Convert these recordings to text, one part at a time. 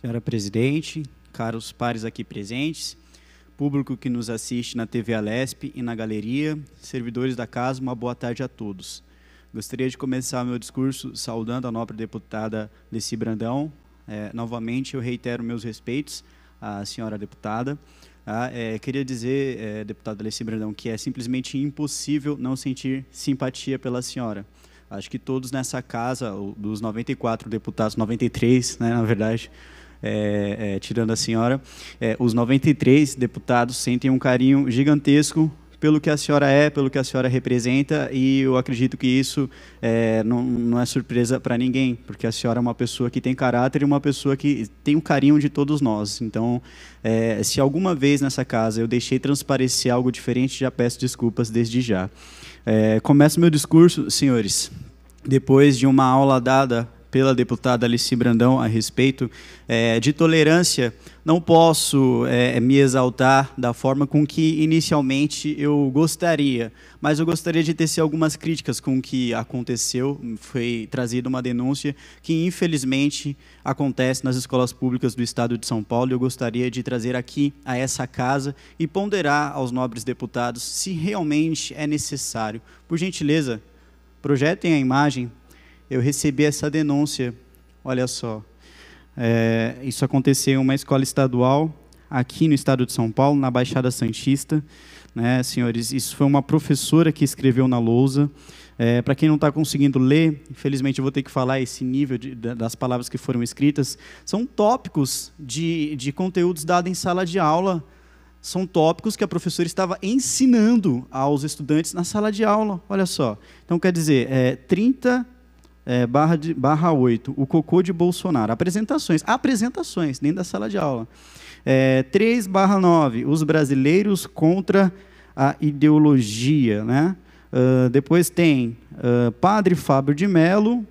Senhora presidente, caros pares aqui presentes, público que nos assiste na TV Alesp e na galeria, servidores da casa, uma boa tarde a todos. Gostaria de começar meu discurso saudando a nobre deputada Leci Brandão. É, novamente, eu reitero meus respeitos à senhora deputada. Ah, é, queria dizer, é, deputada Leci Brandão, que é simplesmente impossível não sentir simpatia pela senhora. Acho que todos nessa casa, dos 94 deputados, 93, né, na verdade, é, é, tirando a senhora, é, os 93 deputados sentem um carinho gigantesco pelo que a senhora é, pelo que a senhora representa, e eu acredito que isso é, não, não, é surpresa para ninguém, porque a senhora é uma pessoa que tem caráter e uma pessoa que tem o carinho de todos nós. Então, é, se alguma vez nessa casa eu deixei transparecer algo diferente, já peço desculpas desde já. É, começo meu discurso, senhores, depois de uma aula dada pela deputada Alice Brandão a respeito é, de tolerância, não posso é, me exaltar da forma com que inicialmente eu gostaria, mas eu gostaria de tecer algumas críticas com o que aconteceu. Foi trazida uma denúncia que, infelizmente, acontece nas escolas públicas do Estado de São Paulo. Eu gostaria de trazer aqui a essa casa e ponderar aos nobres deputados se realmente é necessário. Por gentileza, projetem a imagem eu recebi essa denúncia. Olha só, é, isso aconteceu em uma escola estadual aqui no estado de São Paulo, na Baixada Santista. Né, senhores, isso foi uma professora que escreveu na lousa. É, Para quem não está conseguindo ler, infelizmente eu vou ter que falar esse nível de, das palavras que foram escritas. São tópicos de, de conteúdos dados em sala de aula. São tópicos que a professora estava ensinando aos estudantes na sala de aula. Olha só. Então, quer dizer, é, 30 é, barra, de, barra 8, o cocô de Bolsonaro. Apresentações, apresentações, nem da sala de aula. É, 3 barra 9, os brasileiros contra a ideologia. Né? Uh, depois tem uh, Padre Fábio de Melo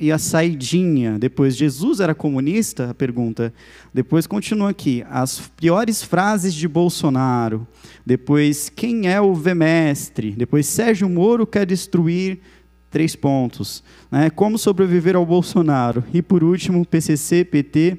e a saidinha. Depois, Jesus era comunista? A pergunta. Depois continua aqui, as piores frases de Bolsonaro. Depois, quem é o vemestre? Depois, Sérgio Moro quer destruir três pontos. Né? Como sobreviver ao Bolsonaro? E por último, PCC, PT,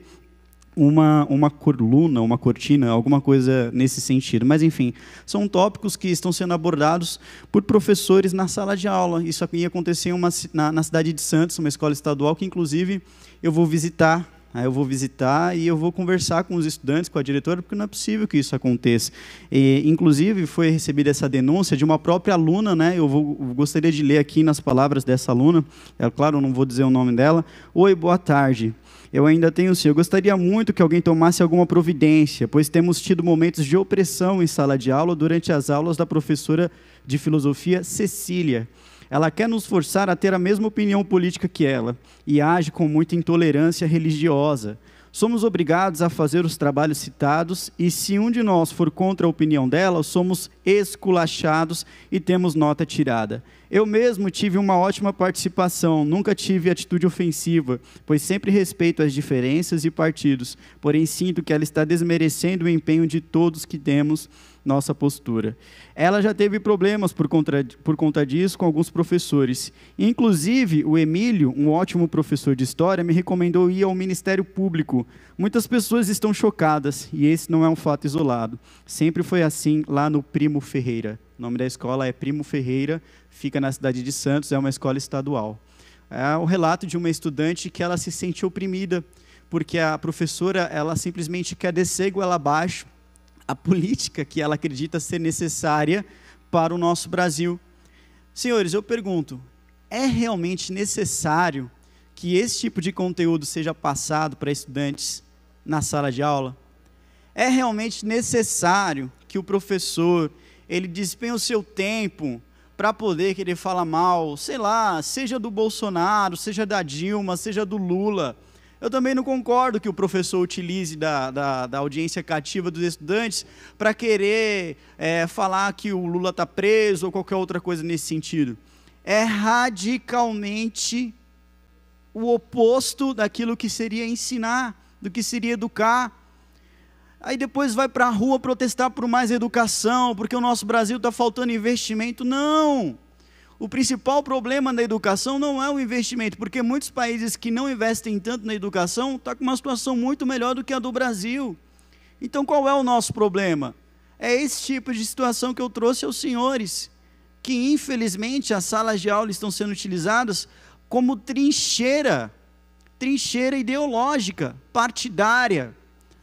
uma, uma coluna, uma cortina, alguma coisa nesse sentido. Mas, enfim, são tópicos que estão sendo abordados por professores na sala de aula. Isso ia acontecer uma, na, na cidade de Santos, uma escola estadual, que, inclusive, eu vou visitar Aí eu vou visitar e eu vou conversar com os estudantes, com a diretora, porque não é possível que isso aconteça. E, inclusive, foi recebida essa denúncia de uma própria aluna, né? Eu, vou, gostaria de ler aqui nas palavras dessa aluna. É claro, não vou dizer o nome dela. Oi, boa tarde. Eu ainda tenho sim. Eu gostaria muito que alguém tomasse alguma providência, pois temos tido momentos de opressão em sala de aula durante as aulas da professora de filosofia Cecília. Ela quer nos forçar a ter a mesma opinião política que ela e age com muita intolerância religiosa. Somos obrigados a fazer os trabalhos citados e, se um de nós for contra a opinião dela, somos esculachados e temos nota tirada. Eu mesmo tive uma ótima participação, nunca tive atitude ofensiva, pois sempre respeito as diferenças e partidos, porém sinto que ela está desmerecendo o empenho de todos que temos nossa postura. Ela já teve problemas por conta, por conta disso com alguns professores. Inclusive, o Emílio, um ótimo professor de história, me recomendou ir ao Ministério Público. Muitas pessoas estão chocadas e esse não é um fato isolado. Sempre foi assim lá no Primo Ferreira. O nome da escola é Primo Ferreira, fica na cidade de Santos, é uma escola estadual. É o relato de uma estudante que ela se sente oprimida porque a professora ela simplesmente quer descer goela abaixo a política que ela acredita ser necessária para o nosso Brasil. Senhores, eu pergunto: é realmente necessário que esse tipo de conteúdo seja passado para estudantes na sala de aula? É realmente necessário que o professor ele despenhe o seu tempo para poder querer falar mal, sei lá, seja do Bolsonaro, seja da Dilma, seja do Lula, eu também não concordo que o professor utilize da, da, da audiência cativa dos estudantes para querer é, falar que o Lula está preso ou qualquer outra coisa nesse sentido. É radicalmente o oposto daquilo que seria ensinar, do que seria educar. Aí depois vai para a rua protestar por mais educação, porque o nosso Brasil está faltando investimento. Não! O principal problema da educação não é o investimento, porque muitos países que não investem tanto na educação estão tá com uma situação muito melhor do que a do Brasil. Então qual é o nosso problema? É esse tipo de situação que eu trouxe aos senhores, que infelizmente as salas de aula estão sendo utilizadas como trincheira, trincheira ideológica, partidária.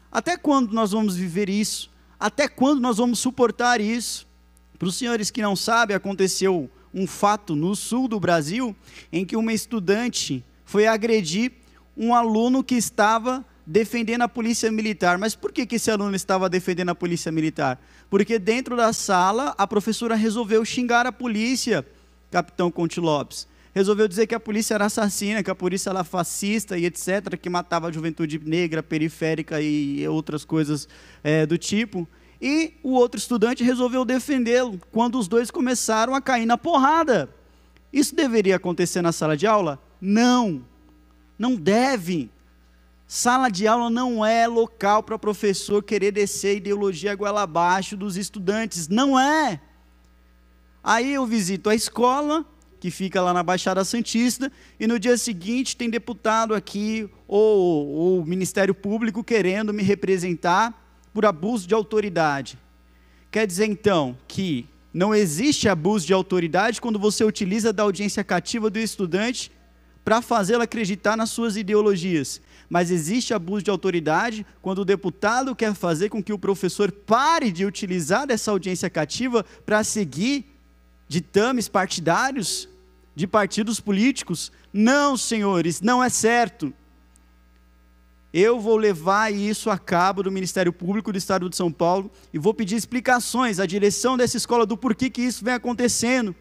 Até quando nós vamos viver isso? Até quando nós vamos suportar isso? Para os senhores que não sabem, aconteceu um fato no sul do Brasil em que uma estudante foi agredir um aluno que estava defendendo a polícia militar. Mas por que, que esse aluno estava defendendo a polícia militar? Porque dentro da sala, a professora resolveu xingar a polícia, capitão Conte Lopes. Resolveu dizer que a polícia era assassina, que a polícia era fascista e etc., que matava a juventude negra, periférica e outras coisas é, do tipo e o outro estudante resolveu defendê-lo quando os dois começaram a cair na porrada. Isso deveria acontecer na sala de aula? Não, não deve. Sala de aula não é local para professor querer descer ideologia goela abaixo dos estudantes, não é. Aí eu visito a escola, que fica lá na Baixada Santista, e no dia seguinte tem deputado aqui ou, o Ministério Público querendo me representar por abuso de autoridade. Quer dizer então que não existe abuso de autoridade quando você utiliza da audiência cativa do estudante para fazê-lo acreditar nas suas ideologias. Mas existe abuso de autoridade quando o deputado quer fazer com que o professor pare de utilizar dessa audiência cativa para seguir ditames partidários de partidos políticos. Não, senhores, não é certo. Eu vou levar isso a cabo do Ministério Público do Estado de São Paulo e vou pedir explicações à direção dessa escola do porquê que isso vem acontecendo.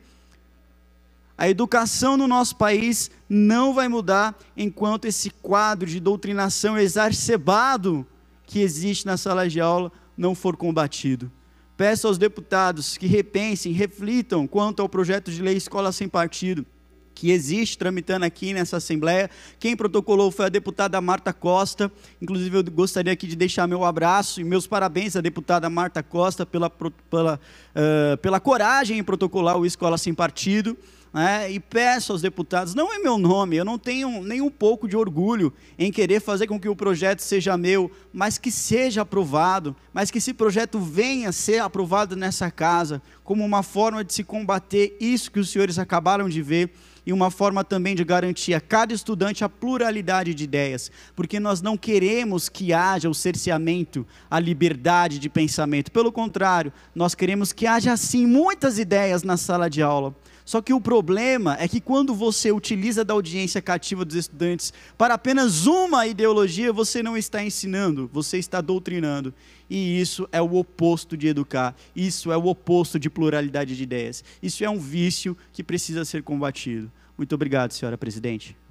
A educação no nosso país não vai mudar enquanto esse quadro de doutrinação exacerbado que existe na sala de aula não for combatido. Peço aos deputados que repensem, reflitam quanto ao projeto de lei Escola Sem Partido que existe tramitando aqui nessa Assembleia. Quem protocolou foi a deputada Marta Costa. Inclusive, eu gostaria aqui de deixar meu abraço e meus parabéns à deputada Marta Costa pela, pela, uh, pela coragem em protocolar o Escola Sem Partido. Né? e peço aos deputados, não é meu nome, eu não tenho nem um pouco de orgulho em querer fazer com que o projeto seja meu, mas que seja aprovado, mas que esse projeto venha a ser aprovado nessa casa, como uma forma de se combater isso que os senhores acabaram de ver e uma forma também de garantir a cada estudante a pluralidade de ideias, porque nós não queremos que haja o cerceamento à liberdade de pensamento. Pelo contrário, nós queremos que haja assim muitas ideias na sala de aula só que o problema é que quando você utiliza da audiência cativa dos estudantes para apenas uma ideologia, você não está ensinando, você está doutrinando. E isso é o oposto de educar, isso é o oposto de pluralidade de ideias. Isso é um vício que precisa ser combatido. Muito obrigado, senhora presidente.